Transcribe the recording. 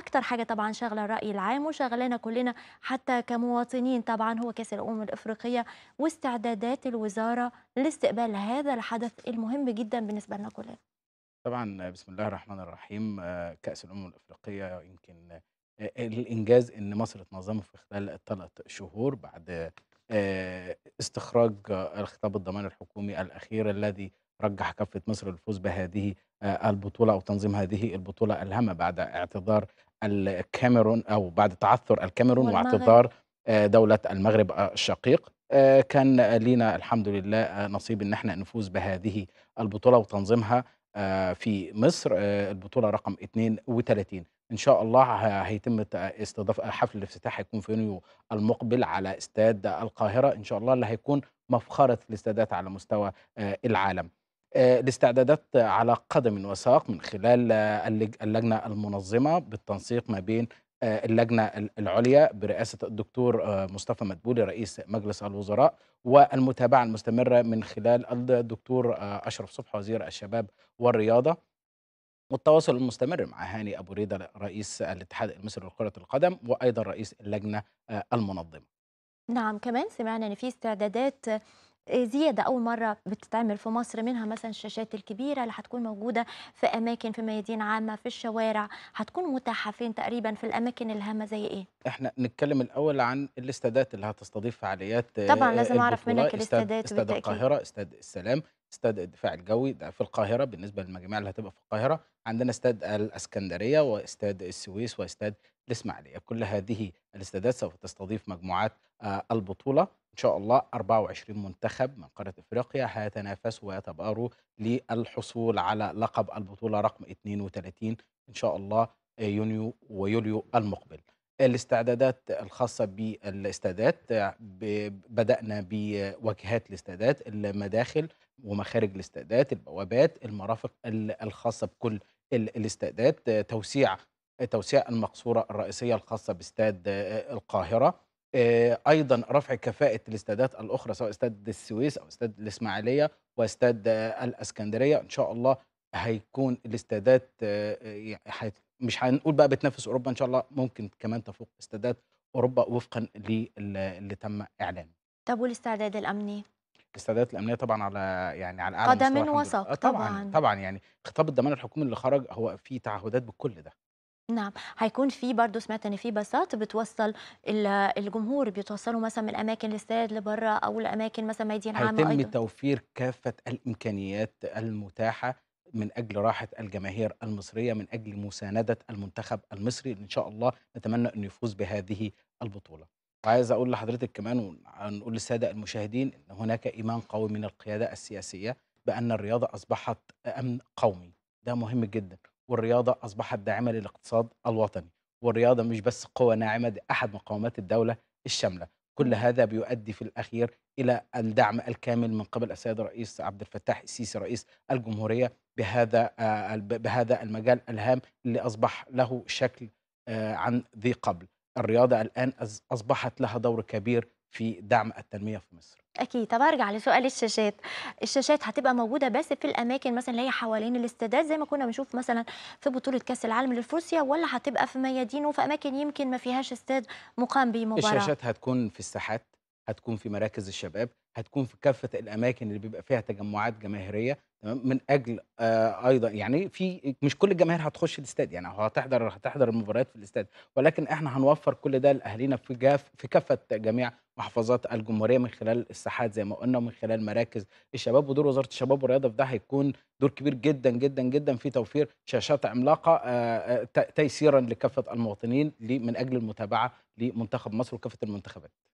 اكثر حاجه طبعا شاغله الراي العام وشغلنا كلنا حتى كمواطنين طبعا هو كاس الامم الافريقيه واستعدادات الوزاره لاستقبال هذا الحدث المهم جدا بالنسبه لنا كلنا طبعا بسم الله الرحمن الرحيم آه، كاس الامم الافريقيه يمكن آه، الانجاز ان مصر تنظمه في خلال ثلاث شهور بعد آه، استخراج الخطاب الضمان الحكومي الاخير الذي رجح كفة مصر للفوز بهذه آه، البطولة أو تنظيم هذه البطولة الهامة بعد اعتذار الكاميرون أو بعد تعثر الكاميرون واعتذار آه، دولة المغرب الشقيق آه، كان لينا الحمد لله نصيب ان احنا نفوز بهذه البطوله وتنظيمها في مصر البطوله رقم 32 ان شاء الله هيتم استضافه حفل الافتتاح هيكون في يونيو المقبل على استاد القاهره ان شاء الله اللي هيكون مفخره الاستادات على مستوى العالم الاستعدادات آه، على قدم وساق من خلال آه، اللجنة المنظمة بالتنسيق ما بين آه، اللجنة العليا برئاسة الدكتور مصطفى مدبولي رئيس مجلس الوزراء والمتابعة المستمرة من خلال الدكتور أشرف صبحي وزير الشباب والرياضة والتواصل المستمر مع هاني أبو ريدة رئيس الاتحاد المصري لكرة القدم وأيضا رئيس اللجنة المنظمة نعم كمان سمعنا أن في استعدادات زياده اول مره بتتعمل في مصر منها مثلا الشاشات الكبيره اللي هتكون موجوده في اماكن في ميادين عامه في الشوارع هتكون متاحه فين تقريبا في الاماكن الهامه زي ايه احنا نتكلم الاول عن الاستادات اللي هتستضيف فعاليات آه، طبعا لازم اعرف منك الاستادات استاد استاد القاهره استاد السلام استاد الدفاع الجوي ده في القاهرة بالنسبة للمجاميع اللي هتبقى في القاهرة عندنا استاد الإسكندرية واستاد السويس واستاد الإسماعيلية كل هذه الاستادات سوف تستضيف مجموعات آه، البطولة إن شاء الله 24 منتخب من قارة أفريقيا هيتنافسوا ويتباروا للحصول على لقب البطولة رقم 32 إن شاء الله آه، يونيو ويوليو المقبل الاستعدادات الخاصة بالاستادات آه، بدأنا بواجهات الاستادات المداخل ومخارج الاستعداد البوابات المرافق الخاصه بكل الاستعداد توسيع توسيع المقصوره الرئيسيه الخاصه باستاد آه، القاهره آه، ايضا رفع كفاءه الاستادات الاخرى سواء استاد السويس او استاد الاسماعيليه واستاد آه، الاسكندريه ان شاء الله هيكون الاستادات يعني مش هنقول بقى بتنافس اوروبا ان شاء الله ممكن كمان تفوق استادات اوروبا وفقا للي تم اعلانه طب والاستعداد الامني الاستعدادات الامنيه طبعا على يعني على اعلى قدم وساق آه، طبعا طبعا يعني خطاب الضمان الحكومي اللي خرج هو في تعهدات بكل ده نعم هيكون في برضه سمعت ان في باصات بتوصل الجمهور بيتوصلوا مثلا من اماكن الاستاد لبره او الاماكن مثلا ميدان عامه هيتم أيضا. توفير كافه الامكانيات المتاحه من اجل راحه الجماهير المصريه من اجل مسانده المنتخب المصري اللي ان شاء الله نتمنى انه يفوز بهذه البطوله وعايز اقول لحضرتك كمان ونقول للساده المشاهدين هناك إيمان قوي من القيادة السياسية بأن الرياضة أصبحت أمن قومي ده مهم جدا والرياضة أصبحت داعمة للاقتصاد الوطني والرياضة مش بس قوة ناعمة دي أحد مقومات الدولة الشاملة كل هذا بيؤدي في الأخير إلى الدعم الكامل من قبل السيد الرئيس عبد الفتاح السيسي رئيس الجمهورية بهذا آه، بهذا المجال الهام اللي أصبح له شكل آه، عن ذي قبل الرياضة الآن أصبحت لها دور كبير في دعم التنمية في مصر اكيد طب ارجع لسؤال الشاشات الشاشات هتبقى موجوده بس في الاماكن مثلا اللي هي حوالين الاستادات زي ما كنا بنشوف مثلا في بطوله كاس العالم للفروسيا ولا هتبقى في ميادين وفي اماكن يمكن ما فيهاش استاد مقام بمباراه الشاشات هتكون في الساحات هتكون في مراكز الشباب هتكون في كافه الاماكن اللي بيبقى فيها تجمعات جماهيريه تمام من اجل آه ايضا يعني في مش كل الجماهير هتخش الاستاد يعني هتحضر هتحضر المباريات في الاستاد ولكن احنا هنوفر كل ده لاهالينا في جاف في كافه جميع محافظات الجمهوريه من خلال الساحات زي ما قلنا ومن خلال مراكز الشباب ودور وزاره الشباب والرياضه في ده هيكون دور كبير جدا جدا جدا في توفير شاشات عملاقه آه, آه، تيسيرا لكافه المواطنين من اجل المتابعه لمنتخب مصر وكافه المنتخبات